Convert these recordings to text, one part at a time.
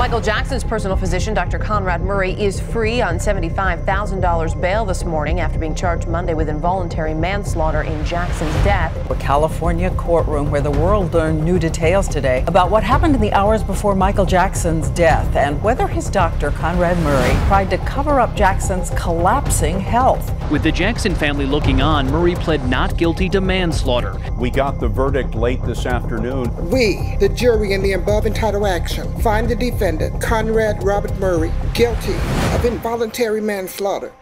Michael Jackson's personal physician, Dr. Conrad Murray, is free on $75,000 bail this morning after being charged Monday with involuntary manslaughter in Jackson's death. A California courtroom where the world learned new details today about what happened in the hours before Michael Jackson's death and whether his doctor, Conrad Murray, tried to cover up Jackson's collapsing health. With the Jackson family looking on, Murray pled not guilty to manslaughter. We got the verdict late this afternoon. We, the jury in the above entitled action, find the defendant defendant, Conrad Robert Murray, guilty of involuntary manslaughter.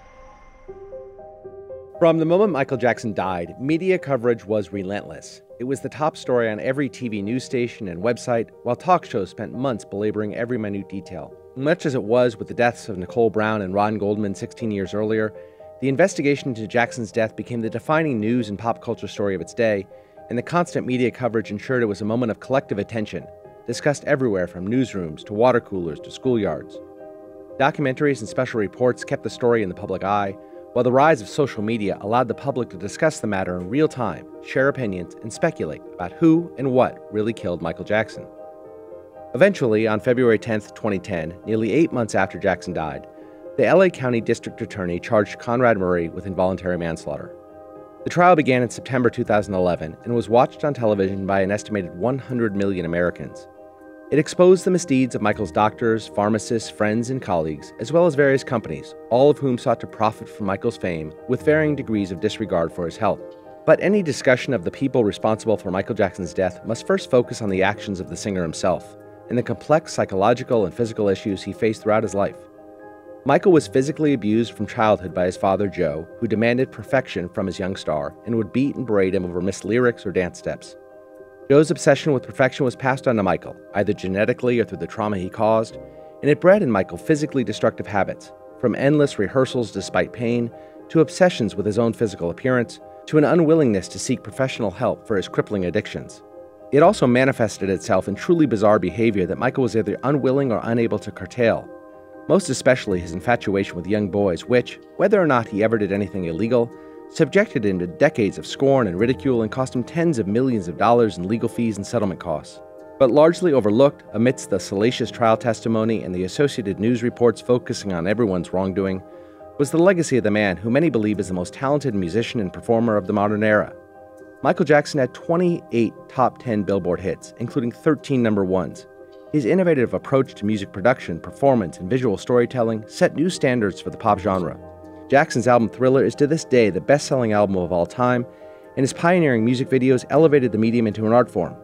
From the moment Michael Jackson died, media coverage was relentless. It was the top story on every TV news station and website, while talk shows spent months belaboring every minute detail. Much as it was with the deaths of Nicole Brown and Ron Goldman 16 years earlier, the investigation into Jackson's death became the defining news and pop culture story of its day, and the constant media coverage ensured it was a moment of collective attention, discussed everywhere from newsrooms to water coolers to schoolyards. Documentaries and special reports kept the story in the public eye, while the rise of social media allowed the public to discuss the matter in real time, share opinions, and speculate about who and what really killed Michael Jackson. Eventually, on February 10, 2010, nearly eight months after Jackson died, the LA County District Attorney charged Conrad Murray with involuntary manslaughter. The trial began in September 2011 and was watched on television by an estimated 100 million Americans. It exposed the misdeeds of Michael's doctors, pharmacists, friends, and colleagues, as well as various companies, all of whom sought to profit from Michael's fame with varying degrees of disregard for his health. But any discussion of the people responsible for Michael Jackson's death must first focus on the actions of the singer himself and the complex psychological and physical issues he faced throughout his life. Michael was physically abused from childhood by his father Joe, who demanded perfection from his young star and would beat and berate him over missed lyrics or dance steps. Joe's obsession with perfection was passed on to Michael, either genetically or through the trauma he caused, and it bred in Michael physically destructive habits, from endless rehearsals despite pain, to obsessions with his own physical appearance, to an unwillingness to seek professional help for his crippling addictions. It also manifested itself in truly bizarre behavior that Michael was either unwilling or unable to curtail, most especially his infatuation with young boys, which, whether or not he ever did anything illegal, subjected him to decades of scorn and ridicule and cost him tens of millions of dollars in legal fees and settlement costs. But largely overlooked amidst the salacious trial testimony and the associated news reports focusing on everyone's wrongdoing was the legacy of the man who many believe is the most talented musician and performer of the modern era. Michael Jackson had 28 top 10 Billboard hits, including 13 number ones. His innovative approach to music production, performance, and visual storytelling set new standards for the pop genre. Jackson's album Thriller is to this day the best selling album of all time, and his pioneering music videos elevated the medium into an art form.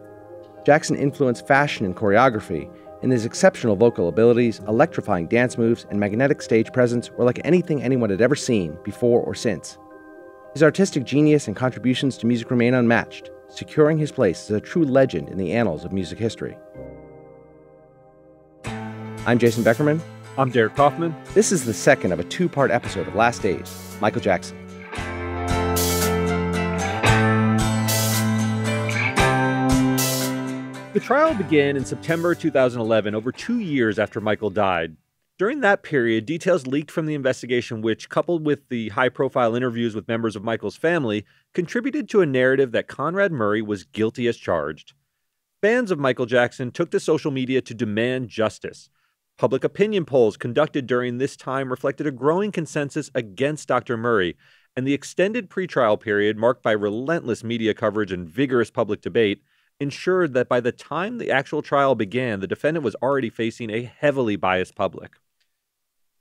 Jackson influenced fashion and choreography, and his exceptional vocal abilities, electrifying dance moves, and magnetic stage presence were like anything anyone had ever seen before or since. His artistic genius and contributions to music remain unmatched, securing his place as a true legend in the annals of music history. I'm Jason Beckerman, I'm Derek Kaufman. This is the second of a two part episode of Last Days Michael Jackson. The trial began in September 2011, over two years after Michael died. During that period, details leaked from the investigation, which, coupled with the high profile interviews with members of Michael's family, contributed to a narrative that Conrad Murray was guilty as charged. Fans of Michael Jackson took to social media to demand justice. Public opinion polls conducted during this time reflected a growing consensus against Dr. Murray, and the extended pretrial period, marked by relentless media coverage and vigorous public debate, ensured that by the time the actual trial began, the defendant was already facing a heavily biased public.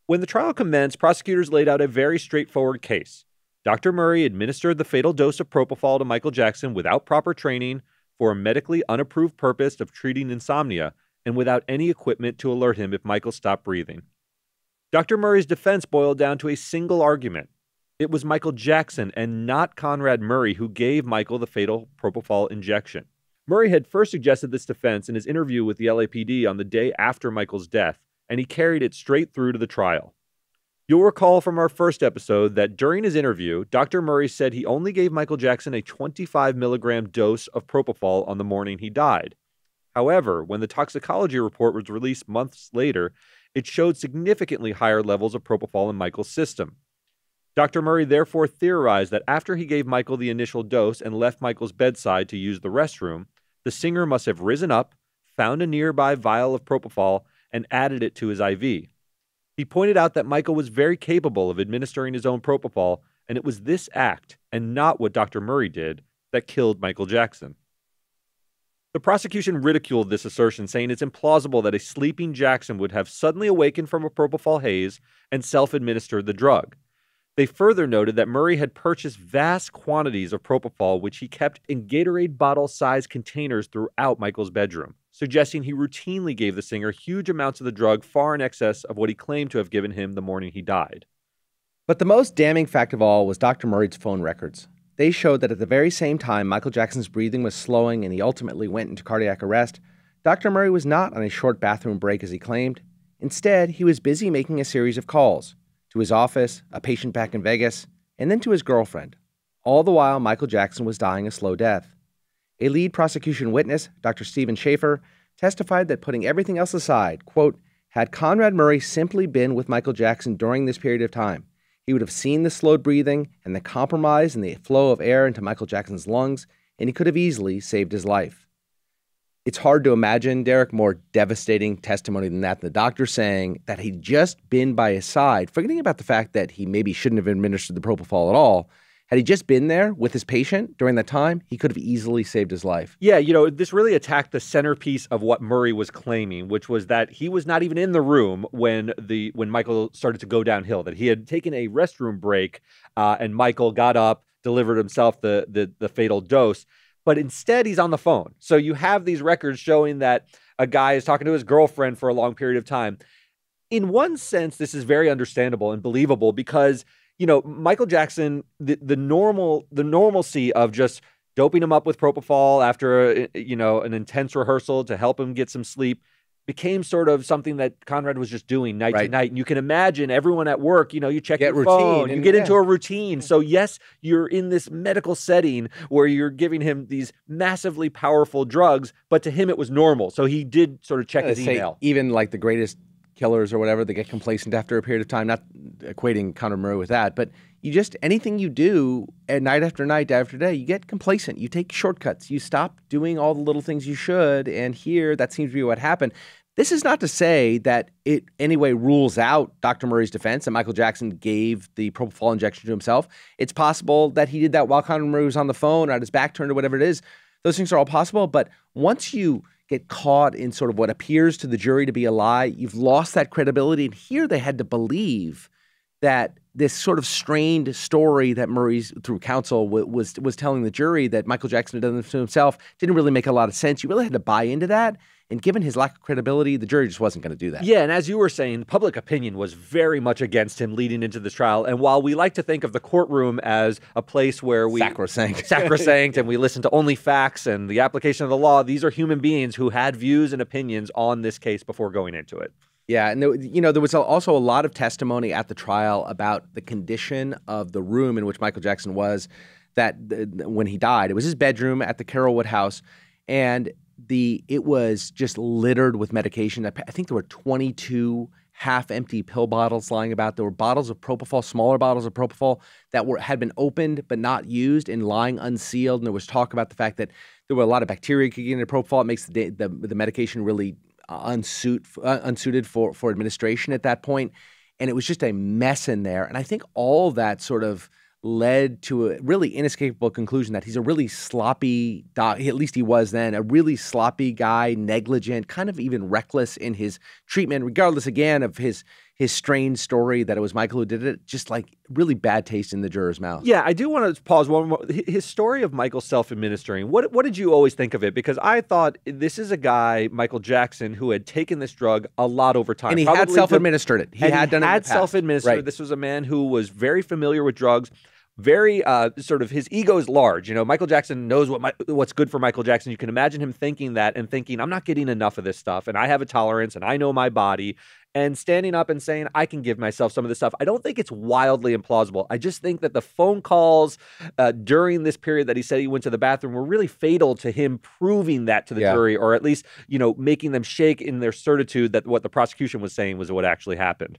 When the trial commenced, prosecutors laid out a very straightforward case. Dr. Murray administered the fatal dose of propofol to Michael Jackson without proper training for a medically unapproved purpose of treating insomnia, and without any equipment to alert him if Michael stopped breathing. Dr. Murray's defense boiled down to a single argument. It was Michael Jackson and not Conrad Murray who gave Michael the fatal propofol injection. Murray had first suggested this defense in his interview with the LAPD on the day after Michael's death, and he carried it straight through to the trial. You'll recall from our first episode that during his interview, Dr. Murray said he only gave Michael Jackson a 25 milligram dose of propofol on the morning he died, However, when the toxicology report was released months later, it showed significantly higher levels of propofol in Michael's system. Dr. Murray therefore theorized that after he gave Michael the initial dose and left Michael's bedside to use the restroom, the singer must have risen up, found a nearby vial of propofol, and added it to his IV. He pointed out that Michael was very capable of administering his own propofol, and it was this act, and not what Dr. Murray did, that killed Michael Jackson. The prosecution ridiculed this assertion, saying it's implausible that a sleeping Jackson would have suddenly awakened from a propofol haze and self administered the drug. They further noted that Murray had purchased vast quantities of propofol, which he kept in Gatorade bottle sized containers throughout Michael's bedroom, suggesting he routinely gave the singer huge amounts of the drug far in excess of what he claimed to have given him the morning he died. But the most damning fact of all was Dr. Murray's phone records. They showed that at the very same time Michael Jackson's breathing was slowing and he ultimately went into cardiac arrest, Dr. Murray was not on a short bathroom break as he claimed. Instead, he was busy making a series of calls to his office, a patient back in Vegas, and then to his girlfriend. All the while, Michael Jackson was dying a slow death. A lead prosecution witness, Dr. Stephen Schaefer, testified that putting everything else aside, quote, had Conrad Murray simply been with Michael Jackson during this period of time, he would have seen the slowed breathing and the compromise in the flow of air into Michael Jackson's lungs, and he could have easily saved his life. It's hard to imagine Derek more devastating testimony than that. The doctor saying that he'd just been by his side, forgetting about the fact that he maybe shouldn't have administered the propofol at all, had he just been there with his patient during that time, he could have easily saved his life. Yeah, you know, this really attacked the centerpiece of what Murray was claiming, which was that he was not even in the room when the when Michael started to go downhill. That he had taken a restroom break, uh, and Michael got up, delivered himself the, the the fatal dose. But instead, he's on the phone. So you have these records showing that a guy is talking to his girlfriend for a long period of time. In one sense, this is very understandable and believable because you know, Michael Jackson, the, the normal the normalcy of just doping him up with propofol after a, uh, you know an intense rehearsal to help him get some sleep became sort of something that Conrad was just doing night right. to night. And you can imagine everyone at work, you know, you check get your phone, you get yeah. into a routine. So yes, you're in this medical setting where you're giving him these massively powerful drugs, but to him it was normal. So he did sort of check his say, email. Even like the greatest killers or whatever, they get complacent after a period of time. Not equating Conor Murray with that, but you just anything you do at eh, night after night, day after day, you get complacent. You take shortcuts. You stop doing all the little things you should. And here, that seems to be what happened. This is not to say that it anyway rules out Dr. Murray's defense that Michael Jackson gave the propofol injection to himself. It's possible that he did that while Conor Murray was on the phone, or at his back turned, or whatever it is. Those things are all possible. But once you get caught in sort of what appears to the jury to be a lie, you've lost that credibility. And here they had to believe that this sort of strained story that Murray's through counsel w- was was telling the jury that Michael Jackson had done this to himself didn't really make a lot of sense. You really had to buy into that. And given his lack of credibility, the jury just wasn't going to do that. Yeah, and as you were saying, public opinion was very much against him leading into the trial. And while we like to think of the courtroom as a place where we sacrosanct, sacrosanct, and we listen to only facts and the application of the law, these are human beings who had views and opinions on this case before going into it. Yeah, and there, you know there was also a lot of testimony at the trial about the condition of the room in which Michael Jackson was. That when he died, it was his bedroom at the Carrollwood house, and the it was just littered with medication. I, think there were 22 half-empty pill bottles lying about. There were bottles of propofol, smaller bottles of propofol that were had been opened but not used and lying unsealed. And there was talk about the fact that there were a lot of bacteria getting into propofol. It makes the the, the medication really unsuit, uh, unsuited for, for administration at that point. And it was just a mess in there. And I think all that sort of led to a really inescapable conclusion that he's a really sloppy doc, at least he was then, a really sloppy guy, negligent, kind of even reckless in his treatment, regardless again of his his strange story that it was Michael who did it, just like really bad taste in the juror's mouth. Yeah, I do want to pause one more. His story of Michael self administering, what, what did you always think of it? Because I thought this is a guy, Michael Jackson, who had taken this drug a lot over time. And he had self administered it. He had he done had it. had self administered. Right. This was a man who was very familiar with drugs very uh, sort of his ego is large. You know, Michael Jackson knows what my, what's good for Michael Jackson. You can imagine him thinking that and thinking, I'm not getting enough of this stuff, and I have a tolerance, and I know my body, and standing up and saying, I can give myself some of this stuff. I don't think it's wildly implausible. I just think that the phone calls uh, during this period that he said he went to the bathroom were really fatal to him proving that to the yeah. jury, or at least, you know, making them shake in their certitude that what the prosecution was saying was what actually happened.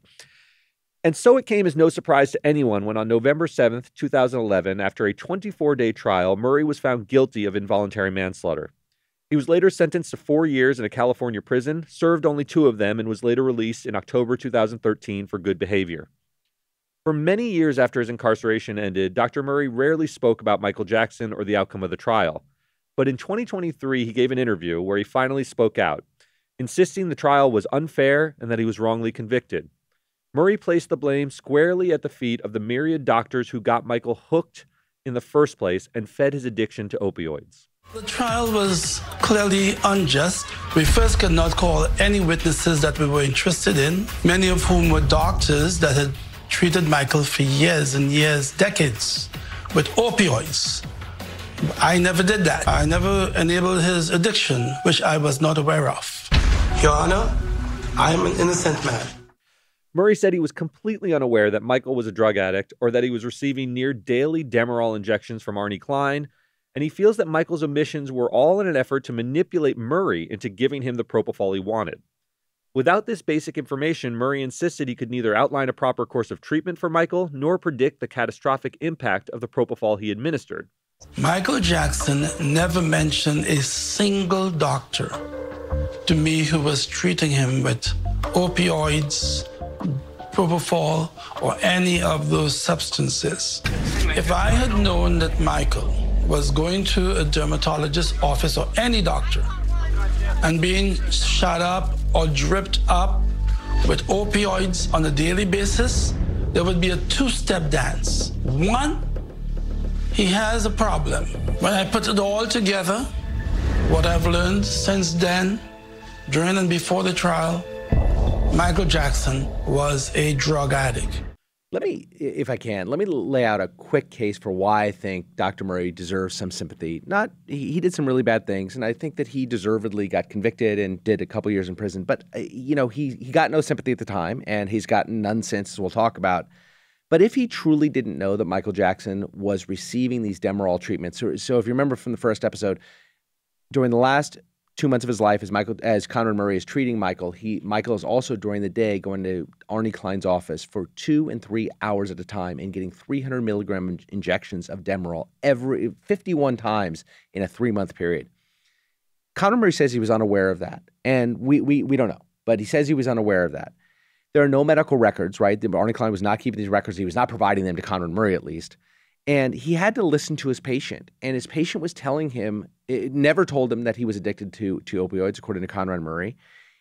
And so it came as no surprise to anyone when on November 7th, 2011, after a 24 day trial, Murray was found guilty of involuntary manslaughter. He was later sentenced to four years in a California prison, served only two of them, and was later released in October 2013 for good behavior. For many years after his incarceration ended, Dr. Murray rarely spoke about Michael Jackson or the outcome of the trial. But in 2023, he gave an interview where he finally spoke out, insisting the trial was unfair and that he was wrongly convicted. Murray placed the blame squarely at the feet of the myriad doctors who got Michael hooked in the first place and fed his addiction to opioids. The trial was clearly unjust. We first could not call any witnesses that we were interested in, many of whom were doctors that had treated Michael for years and years, decades, with opioids. I never did that. I never enabled his addiction, which I was not aware of. Your Honor, I am an innocent man. Murray said he was completely unaware that Michael was a drug addict or that he was receiving near daily Demerol injections from Arnie Klein and he feels that Michael's omissions were all in an effort to manipulate Murray into giving him the propofol he wanted. Without this basic information, Murray insisted he could neither outline a proper course of treatment for Michael nor predict the catastrophic impact of the propofol he administered. Michael Jackson never mentioned a single doctor to me who was treating him with opioids, propofol, or any of those substances. If I had known that Michael was going to a dermatologist's office or any doctor and being shot up or dripped up with opioids on a daily basis, there would be a two step dance. One, he has a problem. When I put it all together, what I've learned since then, during and before the trial, Michael Jackson was a drug addict. Let me, if I can, let me lay out a quick case for why I think Dr. Murray deserves some sympathy. Not he, he did some really bad things, and I think that he deservedly got convicted and did a couple years in prison. But uh, you know, he he got no sympathy at the time, and he's gotten none since, as we'll talk about. But if he truly didn't know that Michael Jackson was receiving these Demerol treatments, so, so if you remember from the first episode, during the last two months of his life as Michael as Conrad Murray is treating Michael. He Michael is also during the day going to Arnie Klein's office for two and three hours at a time and getting 300 milligram in- injections of Demerol every 51 times in a three month period. Conrad Murray says he was unaware of that, and we we we don't know, but he says he was unaware of that. There are no medical records, right? Arnie Klein was not keeping these records. He was not providing them to Conrad Murray, at least and he had to listen to his patient and his patient was telling him it never told him that he was addicted to to opioids according to conrad murray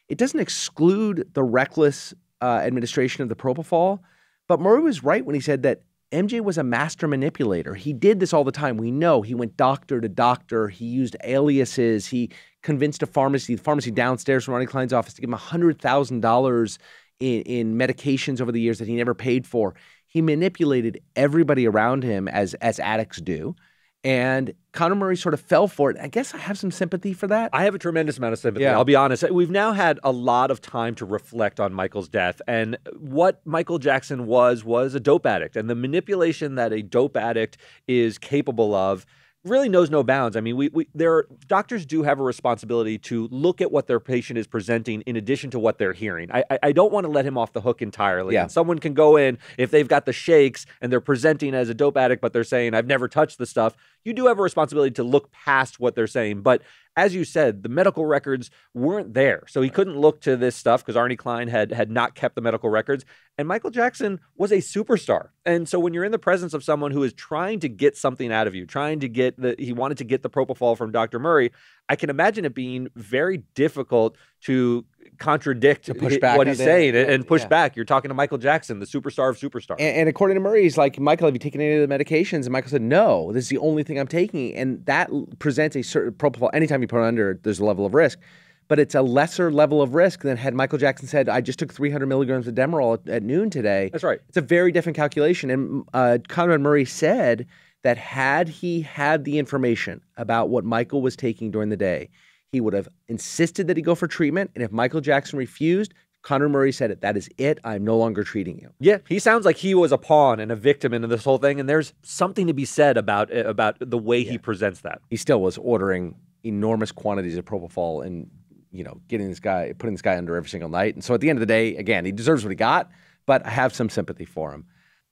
it doesn't exclude the reckless uh, administration of the propofol but murray was right when he said that mj was a master manipulator he did this all the time we know he went doctor to doctor he used aliases he convinced a pharmacy the pharmacy downstairs from ronnie klein's office to give him $100000 in, in medications over the years that he never paid for he manipulated everybody around him as as addicts do. And Conor Murray sort of fell for it. I guess I have some sympathy for that. I have a tremendous amount of sympathy. Yeah. I'll be honest. We've now had a lot of time to reflect on Michael's death. And what Michael Jackson was, was a dope addict. And the manipulation that a dope addict is capable of really knows no bounds. I mean, we, we there are, doctors do have a responsibility to look at what their patient is presenting in addition to what they're hearing. I I, I don't want to let him off the hook entirely. Yeah. And someone can go in if they've got the shakes and they're presenting as a dope addict, but they're saying I've never touched the stuff. You do have a responsibility to look past what they're saying, but as you said, the medical records weren't there. So he couldn't look to this stuff because Arnie Klein had had not kept the medical records. And Michael Jackson was a superstar. And so when you're in the presence of someone who is trying to get something out of you, trying to get the he wanted to get the propofol from Dr. Murray, I can imagine it being very difficult to contradict push back what he's saying and, push yeah. back. You're talking to Michael Jackson, the superstar of superstars. And, and, according to Murray, he's like, Michael, have you taken any of the medications? And Michael said, No, this is the only thing I'm taking. And that presents a certain profile. Anytime you put under, there's a level of risk. But it's a lesser level of risk than had Michael Jackson said, I just took 300 milligrams of Demerol at, at noon today. That's right. It's a very different calculation. And uh, Conrad Murray said that had he had the information about what Michael was taking during the day, he would have insisted that he go for treatment. And if Michael Jackson refused, Conor Murray said it. That is it. I'm no longer treating you. Yeah, he sounds like he was a pawn and a victim into this whole thing. And there's something to be said about eh, about the way yeah. he presents that. He still was ordering enormous quantities of propofol and you know getting this guy putting this guy under every single night. And so at the end of the day, again, he deserves what he got. But I have some sympathy for him.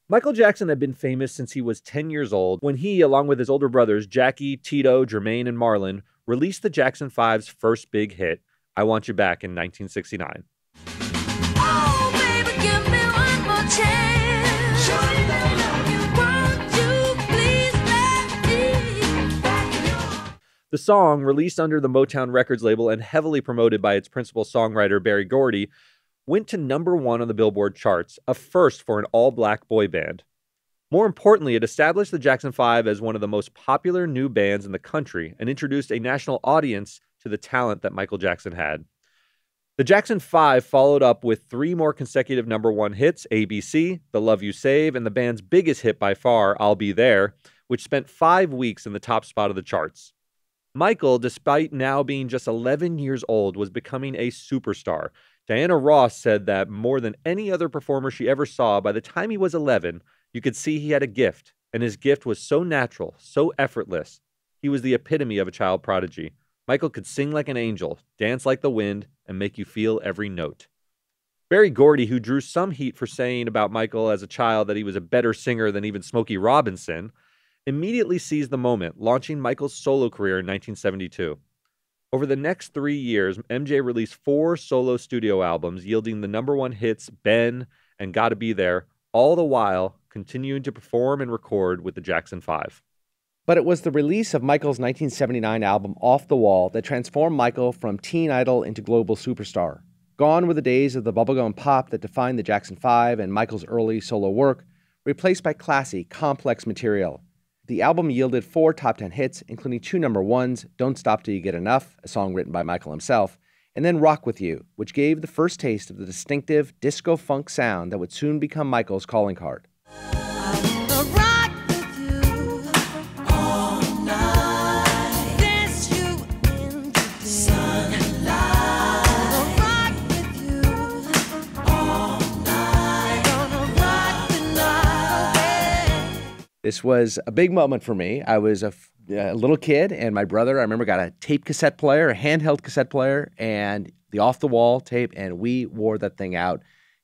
Michael Jackson had been famous since he was 10 years old when he, along with his older brothers, Jackie, Tito, Jermaine, and Marlon, released the Jackson 5's first big hit, I Want You Back, in 1969. Oh, baby, The song, released under the Motown Records label and heavily promoted by its principal songwriter Barry Gordy, went to number one on the Billboard charts, a first for an all black boy band. More importantly, it established the Jackson 5 as one of the most popular new bands in the country and introduced a national audience to the talent that Michael Jackson had. The Jackson 5 followed up with three more consecutive number one hits ABC, The Love You Save, and the band's biggest hit by far, I'll Be There, which spent five weeks in the top spot of the charts. Michael, despite now being just 11 years old, was becoming a superstar. Diana Ross said that more than any other performer she ever saw, by the time he was 11, you could see he had a gift, and his gift was so natural, so effortless. He was the epitome of a child prodigy. Michael could sing like an angel, dance like the wind, and make you feel every note. Barry Gordy, who drew some heat for saying about Michael as a child that he was a better singer than even Smokey Robinson, immediately seized the moment, launching Michael's solo career in 1972. Over the next three years, MJ released four solo studio albums, yielding the number one hits Ben and Gotta Be There, all the while continuing to perform and record with the Jackson 5. But it was the release of Michael's 1979 album Off the Wall that transformed Michael from teen idol into global superstar. Gone were the days of the bubblegum pop that defined the Jackson 5 and Michael's early solo work, replaced by classy, complex material. The album yielded four top 10 hits, including two number ones Don't Stop Till You Get Enough, a song written by Michael himself, and then Rock With You, which gave the first taste of the distinctive disco funk sound that would soon become Michael's calling card. This was a big moment for me. I was a, little kid, and my brother, I remember, got a tape cassette player, a handheld cassette player, and the off the wall tape, and we wore that thing out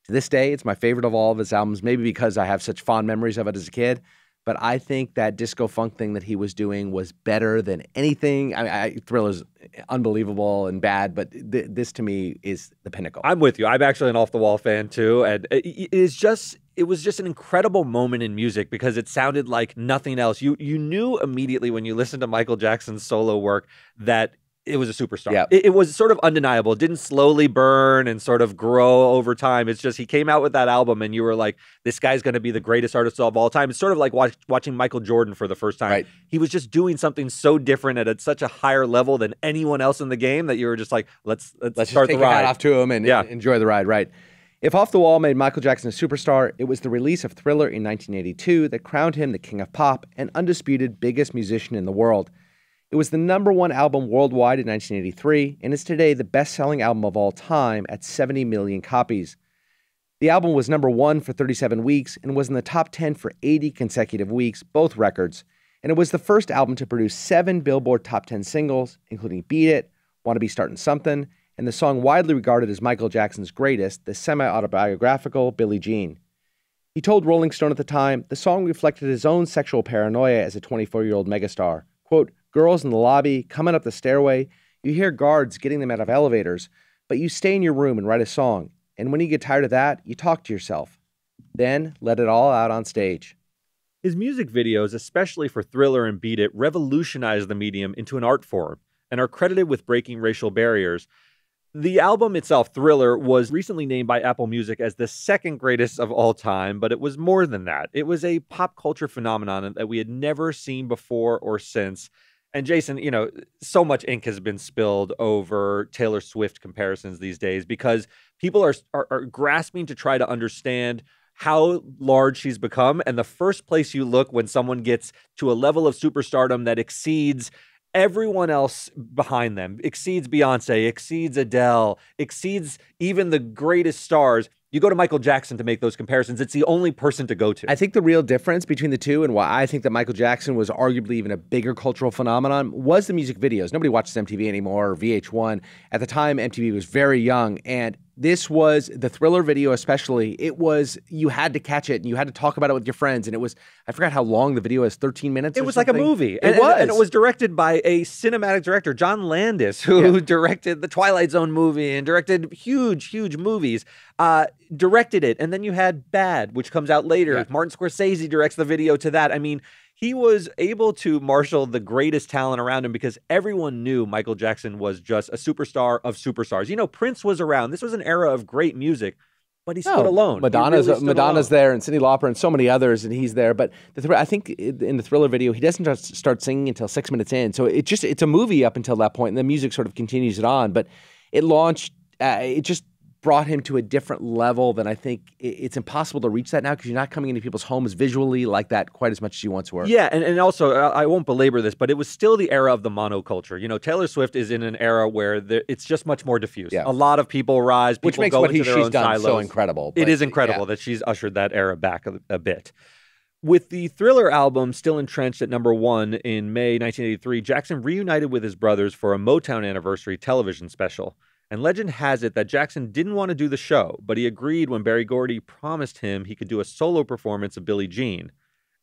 to this day, it's my favorite of all of his albums, maybe because I have such fond memories of it as a kid. But I think that disco funk thing that he was doing was better than anything. I mean, I, Thriller's unbelievable and bad, but th- this to me is the pinnacle. I'm with you. I'm actually an off the wall fan too, and it, it is just it was just an incredible moment in music because it sounded like nothing else. You you knew immediately when you listened to Michael Jackson's solo work that it was a superstar. Yeah. It, it, was sort of undeniable. It didn't slowly burn and sort of grow over time. It's just he came out with that album and you were like, this guy's going to be the greatest artist of all time. It's sort of like watch, watching Michael Jordan for the first time. Right. He was just doing something so different at, at such a higher level than anyone else in the game that you were just like, let's let's, let's start the ride off to him and yeah. enjoy the ride. Right. If Off the Wall made Michael Jackson a superstar, it was the release of Thriller in 1982 that crowned him the king of pop and undisputed biggest musician in the world. It was the number one album worldwide in 1983 and is today the best selling album of all time at 70 million copies. The album was number one for 37 weeks and was in the top 10 for 80 consecutive weeks, both records. And it was the first album to produce seven Billboard Top 10 singles, including Beat It, Wanna Be Startin' Something, and the song widely regarded as Michael Jackson's greatest, the semi autobiographical Billie Jean. He told Rolling Stone at the time the song reflected his own sexual paranoia as a 24 year old megastar. Quote, girls in the lobby, coming up the stairway. You hear guards getting them out of elevators, but you stay in your room and write a song. And when you get tired of that, you talk to yourself. Then let it all out on stage. His music videos, especially for Thriller and Beat It, revolutionized the medium into an art form and are credited with breaking racial barriers. The album itself, Thriller, was recently named by Apple Music as the second greatest of all time, but it was more than that. It was a pop culture phenomenon that we had never seen before or since, and Jason, you know, so much ink has been spilled over Taylor Swift comparisons these days because people are, are, are grasping to try to understand how large she's become. And the first place you look when someone gets to a level of superstardom that exceeds everyone else behind them, exceeds Beyonce, exceeds Adele, exceeds even the greatest stars, you go to Michael Jackson to make those comparisons. It's the only person to go to. I think the real difference between the two and why I think that Michael Jackson was arguably even a bigger cultural phenomenon was the music videos. Nobody watches MTV anymore or VH1. At the time, MTV was very young and this was the thriller video especially it was you had to catch it and you had to talk about it with your friends and it was i forgot how long the video is 13 minutes it was something. like a movie it and, was and, and, it was directed by a cinematic director john landis who yeah. directed the twilight zone movie and directed huge huge movies uh, directed it and then you had bad which comes out later yeah. martin scorsese directs the video to that i mean he was able to marshal the greatest talent around him because everyone knew Michael Jackson was just a superstar of superstars. You know, Prince was around. This was an era of great music, but he oh, not uh, alone. Madonna's really stood Madonna's alone. there, and Cindy Lauper, and so many others, and he's there. But the I think in the Thriller video, he doesn't just start singing until six minutes in. So it just it's a movie up until that point, and the music sort of continues it on. But it launched. Uh, it just brought him to a different level than I think it's impossible to reach that now because you're not coming into people's homes visually like that quite as much as you once were. Yeah, and, and also, I won't belabor this, but it was still the era of the monoculture. You know, Taylor Swift is in an era where there, it's just much more diffuse. Yeah. A lot of people rise, people Which makes go what into he, their she's done silos. so incredible. But, it is incredible yeah. that she's ushered that era back a, a bit. With the Thriller album still entrenched at number one in May 1983, Jackson reunited with his brothers for a Motown anniversary television special. And legend has it that Jackson didn't want to do the show, but he agreed when Barry Gordy promised him he could do a solo performance of Billie Jean.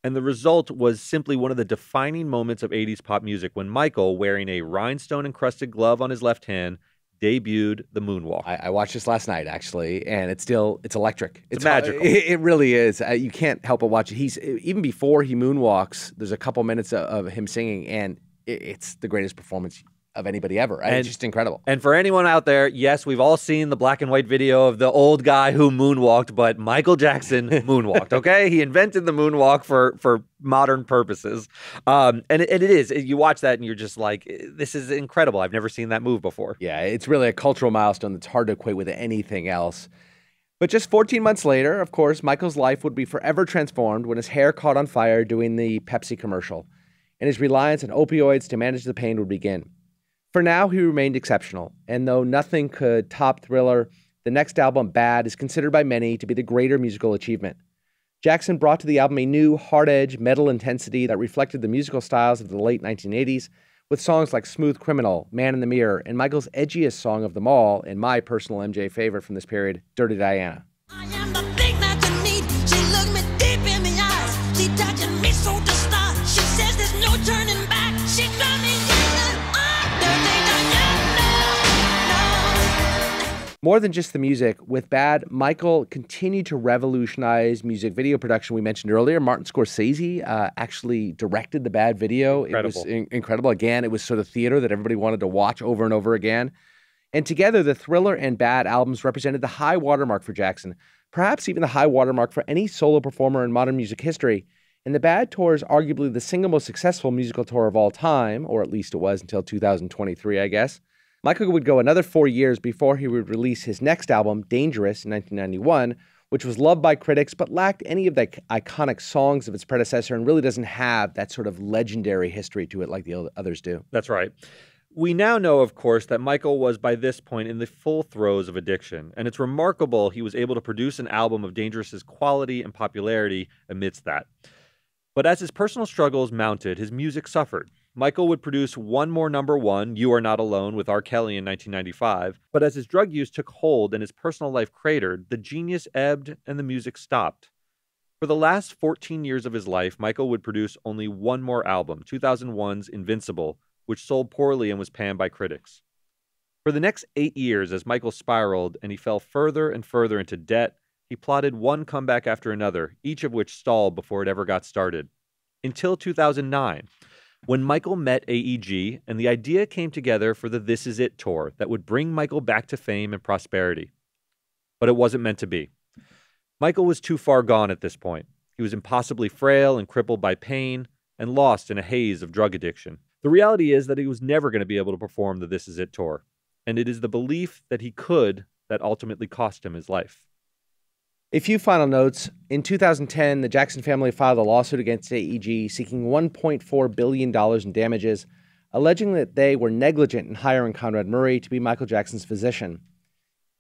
And the result was simply one of the defining moments of 80s pop music when Michael, wearing a rhinestone encrusted glove on his left hand, debuted the moonwalk. I, I, watched this last night actually, and it's still it's electric. It's, it's magical. It, it, really is. Uh, you can't help but watch it. He's even before he moonwalks. There's a couple minutes of, of him singing, and it, it's the greatest performance of anybody ever. And, it's just incredible. And for anyone out there, yes, we've all seen the black and white video of the old guy who moonwalked, but Michael Jackson moonwalked. okay, he invented the moonwalk for for modern purposes. Um, and it, and it is you watch that and you're just like, eh, this is incredible. I've never seen that move before. Yeah, it's really a cultural milestone that's hard to equate with anything else. But just 14 months later, of course, Michael's life would be forever transformed when his hair caught on fire doing the Pepsi commercial, and his reliance on opioids to manage the pain would begin. For now, he remained exceptional, and though nothing could top Thriller, the next album, Bad, is considered by many to be the greater musical achievement. Jackson brought to the album a new, hard edge, metal intensity that reflected the musical styles of the late 1980s, with songs like Smooth Criminal, Man in the Mirror, and Michael's edgiest song of them all, and my personal MJ favorite from this period, Dirty Diana. More than just the music, with Bad, Michael continued to revolutionize music video production. We mentioned earlier, Martin Scorsese uh, actually directed the Bad video. Incredible. It was in incredible. Again, it was sort of theater that everybody wanted to watch over and over again. And together, the Thriller and Bad albums represented the high watermark for Jackson, perhaps even the high watermark for any solo performer in modern music history. And the Bad Tour is arguably the single most successful musical tour of all time, or at least it was until 2023, I guess. Michael would go another four years before he would release his next album, Dangerous, in 1991, which was loved by critics but lacked any of the iconic songs of its predecessor and really doesn't have that sort of legendary history to it like the others do. That's right. We now know, of course, that Michael was by this point in the full throes of addiction, and it's remarkable he was able to produce an album of Dangerous's quality and popularity amidst that. But as his personal struggles mounted, his music suffered. Michael would produce one more number one, You Are Not Alone, with R. Kelly in 1995. But as his drug use took hold and his personal life cratered, the genius ebbed and the music stopped. For the last 14 years of his life, Michael would produce only one more album, 2001's Invincible, which sold poorly and was panned by critics. For the next eight years, as Michael spiraled and he fell further and further into debt, he plotted one comeback after another, each of which stalled before it ever got started. Until 2009, when Michael met AEG, and the idea came together for the This Is It tour that would bring Michael back to fame and prosperity. But it wasn't meant to be. Michael was too far gone at this point. He was impossibly frail and crippled by pain and lost in a haze of drug addiction. The reality is that he was never going to be able to perform the This Is It tour, and it is the belief that he could that ultimately cost him his life. A few final notes. In 2010, the Jackson family filed a lawsuit against AEG seeking $1.4 billion in damages, alleging that they were negligent in hiring Conrad Murray to be Michael Jackson's physician.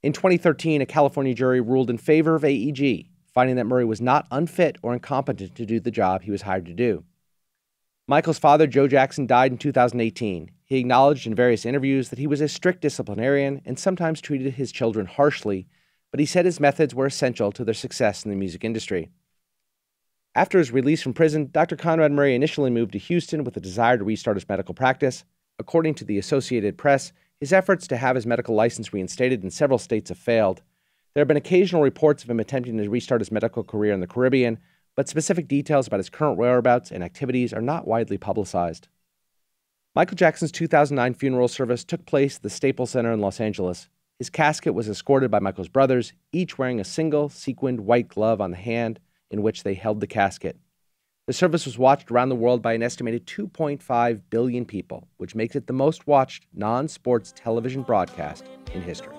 In 2013, a California jury ruled in favor of AEG, finding that Murray was not unfit or incompetent to do the job he was hired to do. Michael's father, Joe Jackson, died in 2018. He acknowledged in various interviews that he was a strict disciplinarian and sometimes treated his children harshly but he said his methods were essential to their success in the music industry. After his release from prison, Dr. Conrad Murray initially moved to Houston with a desire to restart his medical practice. According to the Associated Press, his efforts to have his medical license reinstated in several states have failed. There have been occasional reports of him attempting to restart his medical career in the Caribbean, but specific details about his current whereabouts and activities are not widely publicized. Michael Jackson's 2009 funeral service took place at the Staples Center in Los Angeles. His casket was escorted by Michael's brothers, each wearing a single sequined white glove on the hand in which they held the casket. The service was watched around the world by an estimated 2.5 billion people, which makes it the most watched non sports television broadcast in history.